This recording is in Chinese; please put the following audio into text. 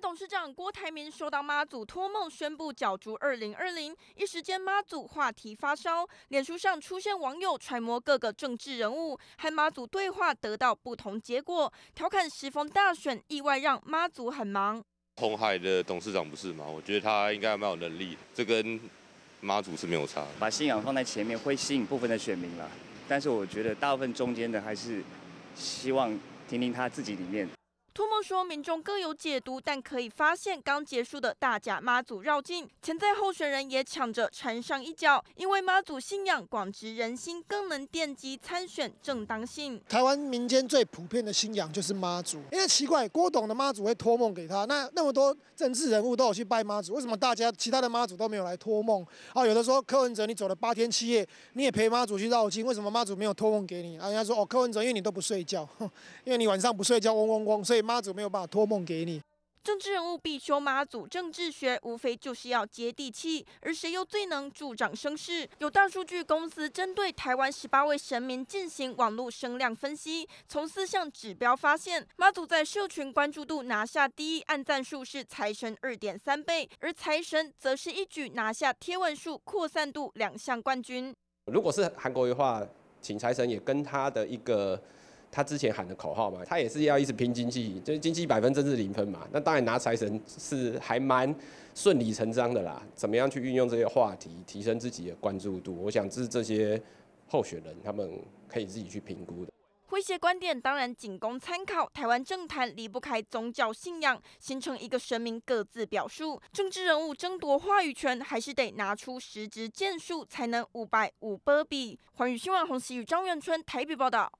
董事长郭台铭收到妈祖托梦，宣布角逐二零二零，一时间妈祖话题发烧，脸书上出现网友揣摩各个政治人物，和妈祖对话得到不同结果，调侃时逢大选，意外让妈祖很忙。红海的董事长不是吗？我觉得他应该蛮有能力，这跟妈祖是没有差。把信仰放在前面，会吸引部分的选民啦。但是我觉得大部分中间的还是希望听听他自己里面。托梦说，民众各有解读，但可以发现，刚结束的大甲妈祖绕境，潜在候选人也抢着缠上一脚，因为妈祖信仰广植人心，更能奠基参选正当性。台湾民间最普遍的信仰就是妈祖，因为奇怪，郭董的妈祖会托梦给他，那那么多政治人物都有去拜妈祖，为什么大家其他的妈祖都没有来托梦？啊，有的说柯文哲，你走了八天七夜，你也陪妈祖去绕境，为什么妈祖没有托梦给你？啊，人家说哦，柯文哲因为你都不睡觉，因为你晚上不睡觉，嗡嗡嗡，所以。妈祖没有办法托梦给你。政治人物必修妈祖政治学，无非就是要接地气。而谁又最能助长声势？有大数据公司针对台湾十八位神明进行网络声量分析，从四项指标发现，妈祖在社群关注度拿下第一，按赞数是财神二点三倍，而财神则是一举拿下贴文数、扩散度两项冠军。如果是韩国的话，请财神也跟他的一个。他之前喊的口号嘛，他也是要一直拼经济，就是经济百分之是零分嘛，那当然拿财神是还蛮顺理成章的啦。怎么样去运用这些话题提升自己的关注度？我想这是这些候选人他们可以自己去评估的。诙谐观点当然仅供参考。台湾政坛离不开宗教信仰，形成一个神明各自表述，政治人物争夺话语权还是得拿出实质建树才能五百五波比。环宇新闻洪喜与张元春台北报道。